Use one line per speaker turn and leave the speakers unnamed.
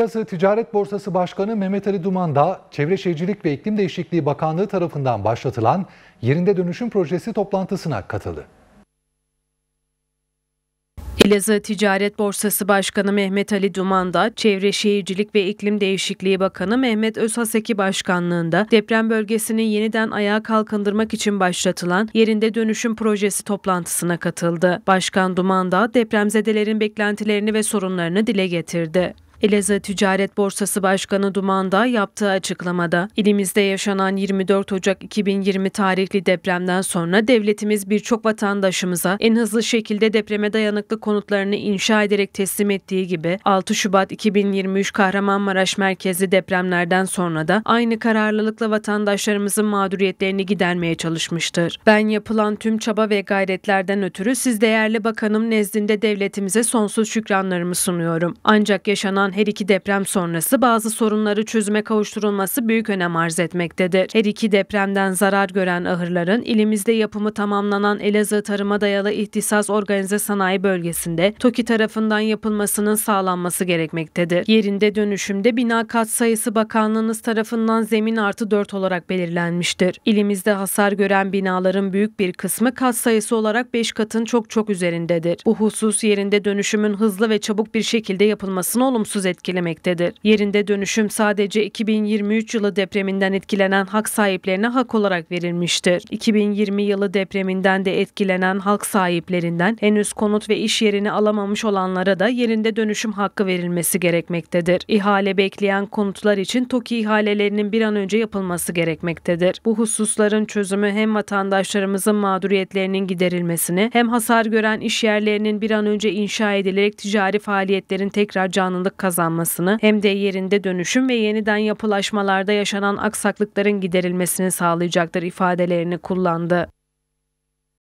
Plasa Ticaret Borsası Başkanı Mehmet Ali Duman da Çevre Şehircilik ve İklim Değişikliği Bakanlığı tarafından başlatılan Yerinde Dönüşüm Projesi toplantısına katıldı. Elazığ Ticaret Borsası Başkanı Mehmet Ali Duman da Çevre Şehircilik ve İklim Değişikliği Bakanı Mehmet Özhaseki Başkanlığında deprem bölgesini yeniden ayağa kalkındırmak için başlatılan Yerinde Dönüşüm Projesi toplantısına katıldı. Başkan Duman da depremzedelerin beklentilerini ve sorunlarını dile getirdi. Elazığ Ticaret Borsası Başkanı Dumanda yaptığı açıklamada ilimizde yaşanan 24 Ocak 2020 tarihli depremden sonra devletimiz birçok vatandaşımıza en hızlı şekilde depreme dayanıklı konutlarını inşa ederek teslim ettiği gibi 6 Şubat 2023 Kahramanmaraş merkezli depremlerden sonra da aynı kararlılıkla vatandaşlarımızın mağduriyetlerini gidermeye çalışmıştır. Ben yapılan tüm çaba ve gayretlerden ötürü siz değerli bakanım nezdinde devletimize sonsuz şükranlarımı sunuyorum. Ancak yaşanan yaşanan her iki deprem sonrası bazı sorunları çözüme kavuşturulması büyük önem arz etmektedir. Her iki depremden zarar gören ahırların ilimizde yapımı tamamlanan Elazığ Tarıma Dayalı İhtisas Organize Sanayi Bölgesi'nde TOKİ tarafından yapılmasının sağlanması gerekmektedir. Yerinde dönüşümde bina kat sayısı Bakanlığınız tarafından zemin artı 4 olarak belirlenmiştir. İlimizde hasar gören binaların büyük bir kısmı kat sayısı olarak 5 katın çok çok üzerindedir. Bu husus yerinde dönüşümün hızlı ve çabuk bir şekilde yapılmasını olumsuz olumsuz etkilemektedir. Yerinde dönüşüm sadece 2023 yılı depreminden etkilenen hak sahiplerine hak olarak verilmiştir. 2020 yılı depreminden de etkilenen halk sahiplerinden henüz konut ve iş yerini alamamış olanlara da yerinde dönüşüm hakkı verilmesi gerekmektedir. İhale bekleyen konutlar için TOKİ ihalelerinin bir an önce yapılması gerekmektedir. Bu hususların çözümü hem vatandaşlarımızın mağduriyetlerinin giderilmesini hem hasar gören iş yerlerinin bir an önce inşa edilerek ticari faaliyetlerin tekrar canlılık kazanmasını kazanmasını hem de yerinde dönüşüm ve yeniden yapılaşmalarda yaşanan aksaklıkların giderilmesini sağlayacaktır ifadelerini kullandı.